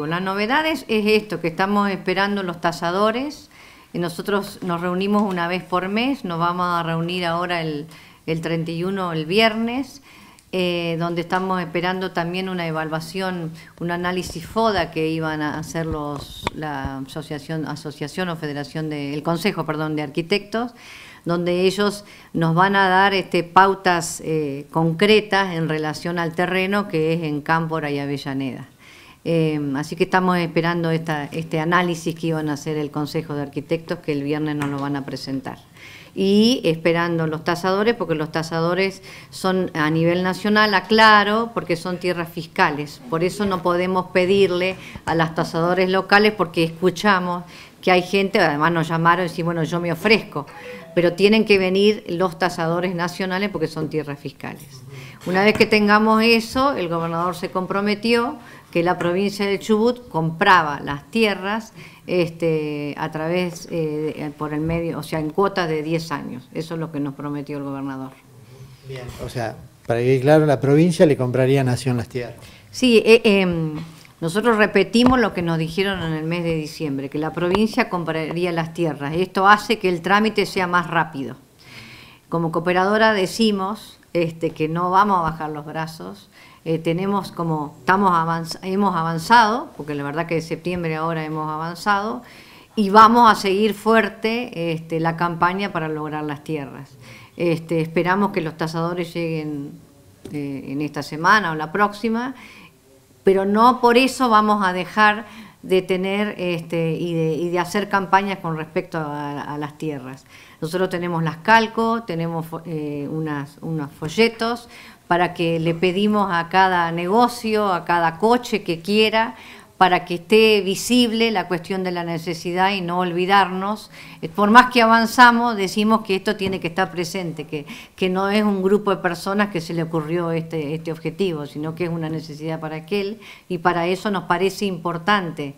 La novedad es, esto, que estamos esperando los tasadores. Eh, nosotros nos reunimos una vez por mes, nos vamos a reunir ahora el, 31, el viernes, eh, donde estamos esperando también una evaluación, un análisis FODA que iban a hacer la asociación, o federación del Consejo perdón, de Arquitectos donde ellos nos van a dar este, pautas eh, concretas en relación al terreno que es en Cámpora y Avellaneda. Em, así que estamos esperando este análisis que iban a hacer el Consejo de Arquitectos, que el viernes nos lo van a presentar. Y esperando los tasadores, porque los tasadores son a nivel nacional, aclaro, porque son tierras fiscales. Por eso no podemos pedirle a los tasadores locales, porque escuchamos que hay gente, además nos llamaron y decimos, bueno, yo me ofrezco pero tienen que venir los tasadores nacionales porque son tierras fiscales. Una vez que tengamos eso, el gobernador se comprometió que la provincia de Chubut compraba las tierras este, a través, eh, por el medio, o sea, en cuotas de 10 años. Eso es lo que nos prometió el gobernador. Bien, o sea, para que claro, la provincia le compraría a Nación las tierras. Sí, eh, em, nosotros repetimos lo que nos dijeron en el mes de diciembre, que la provincia compraría las tierras. Esto hace que el trámite sea más rápido. Como cooperadora decimos este, que no vamos a bajar los brazos. Eh, tenemos como estamos hemos avanzado, porque la verdad que de septiembre ahora hemos avanzado, y vamos a seguir fuerte este, la campaña para lograr las tierras. Este, esperamos que los tasadores lleguen eh, en esta semana o la próxima pero no por eso vamos a dejar de tener este, y, de, hacer campañas con respecto a, las tierras. Nosotros tenemos las calcos, tenemos eh, unos folletos para que le pedimos a cada negocio, a cada coche que quiera, para que esté visible la cuestión de la necesidad y no olvidarnos. Eh, por más que avanzamos, decimos que esto tiene que estar presente, que, que no es un grupo de personas que se le ocurrió este, este objetivo, sino que es una necesidad para aquel y para eso nos parece importante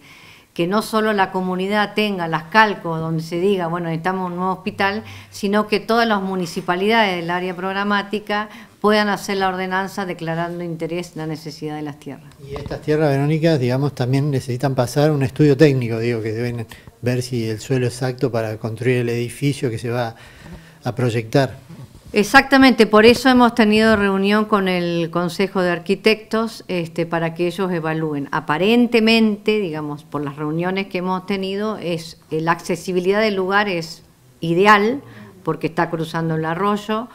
que no solo la comunidad tenga las calcos donde se diga, bueno, necesitamos un nuevo hospital, sino que todas las municipalidades del área programática puedan hacer la ordenanza declarando interés la necesidad de las tierras. Y estas tierras, Verónica, digamos, también necesitan pasar un estudio técnico, digo, que deben ver si el suelo es apto para construir el edificio que se va a proyectar. Exactamente, por eso hemos tenido reunión con el Consejo de Arquitectos este, para que ellos evalúen. Aparentemente, digamos, por las reuniones que hemos tenido, es eh, la accesibilidad del lugar es ideal porque está cruzando el arroyo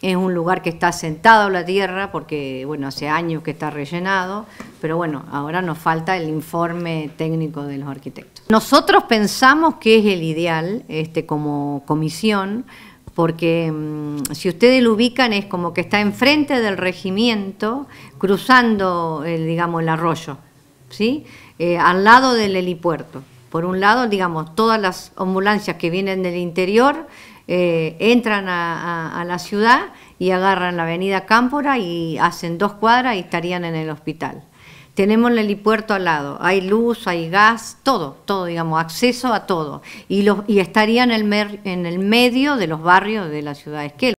es un lugar que está sentado la tierra porque, bueno, hace años que está rellenado, pero bueno, ahora nos falta el informe técnico de los arquitectos. Nosotros pensamos que es el ideal este, como comisión, porque mm, si ustedes lo ubican es como que está enfrente del regimiento, cruzando, el, eh, digamos, el arroyo, ¿sí? Eh, al lado del helipuerto. Por un lado, digamos, todas las ambulancias que vienen del interior eh, entran a, la ciudad y agarran la avenida Cámpora y hacen dos cuadras y estarían en el hospital. Tenemos el helipuerto al lado, hay luz, hay gas, todo, todo, digamos, acceso a todo. Y, los, y estarían en el, en el medio de los barrios de la ciudad de Esquel.